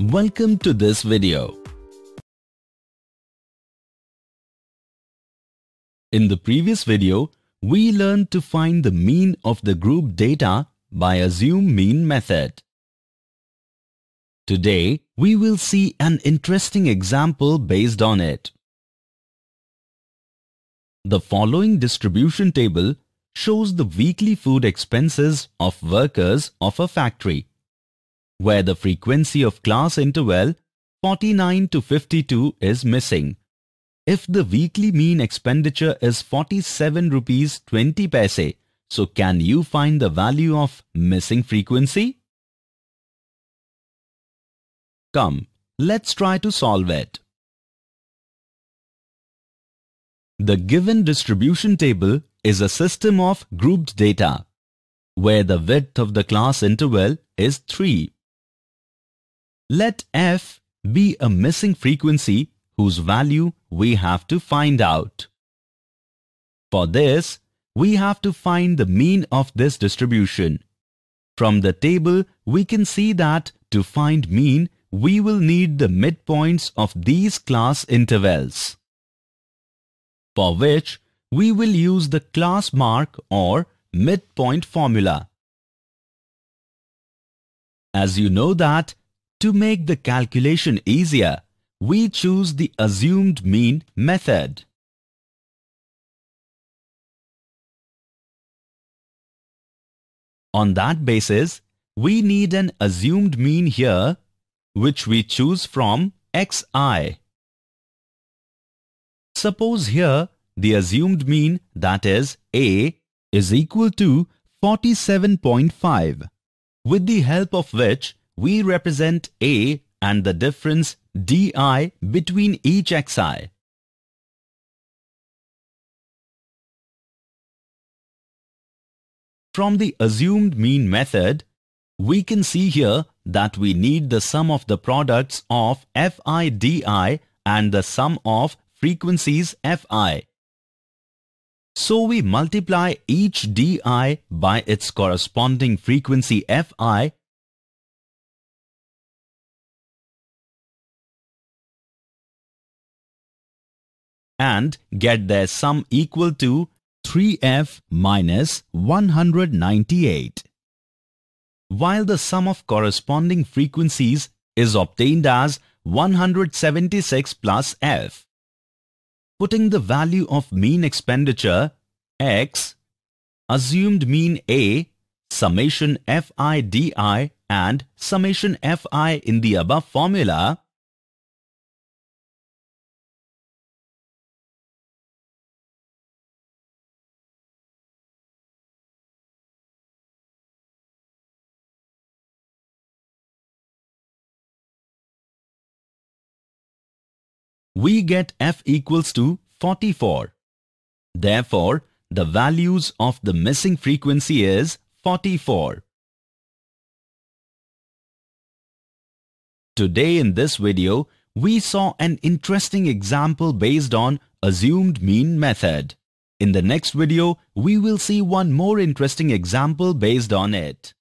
Welcome to this video. In the previous video, we learned to find the mean of the group data by assume mean method. Today, we will see an interesting example based on it. The following distribution table shows the weekly food expenses of workers of a factory where the frequency of class interval 49 to 52 is missing. If the weekly mean expenditure is 47 rupees 20 paise, so can you find the value of missing frequency? Come, let's try to solve it. The given distribution table is a system of grouped data, where the width of the class interval is 3. Let f be a missing frequency whose value we have to find out. For this, we have to find the mean of this distribution. From the table, we can see that to find mean, we will need the midpoints of these class intervals, for which we will use the class mark or midpoint formula. As you know that to make the calculation easier, we choose the assumed mean method. On that basis, we need an assumed mean here, which we choose from xi. Suppose here the assumed mean, that is a, is equal to 47.5, with the help of which we represent A and the difference DI between each XI. From the assumed mean method, we can see here that we need the sum of the products of FIDI and the sum of frequencies Fi. So we multiply each di by its corresponding frequency Fi and get their sum equal to 3f minus 198. While the sum of corresponding frequencies is obtained as 176 plus f. Putting the value of mean expenditure x, assumed mean a, summation fi di and summation fi in the above formula, we get f equals to 44. Therefore, the values of the missing frequency is 44. Today in this video, we saw an interesting example based on assumed mean method. In the next video, we will see one more interesting example based on it.